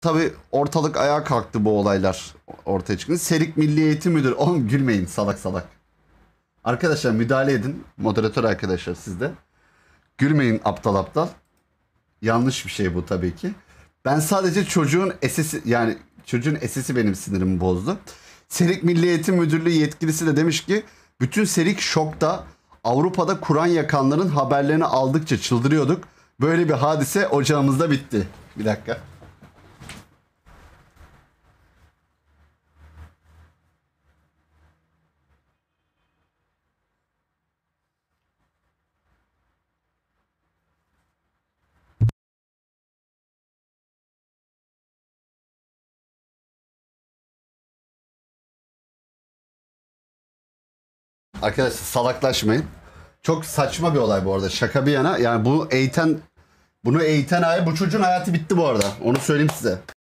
Tabi ortalık ayağa kalktı bu olaylar ortaya çıktı. Serik Milli Eğitim Müdürü. Oğlum gülmeyin salak salak. Arkadaşlar müdahale edin. Moderatör arkadaşlar sizde. Gülmeyin aptal aptal. Yanlış bir şey bu tabii ki. Ben sadece çocuğun esesi yani çocuğun esesi benim sinirimi bozdu. Serik Milli Eğitim Müdürlüğü yetkilisi de demiş ki bütün Serik şokta Avrupa'da Kur'an yakanların haberlerini aldıkça çıldırıyorduk. Böyle bir hadise ocağımızda bitti. Bir dakika. Arkadaşlar salaklaşmayın. Çok saçma bir olay bu arada. Şaka bir yana. Yani bu eğiten bunu eğiten ay bu çocuğun hayatı bitti bu arada. Onu söyleyeyim size.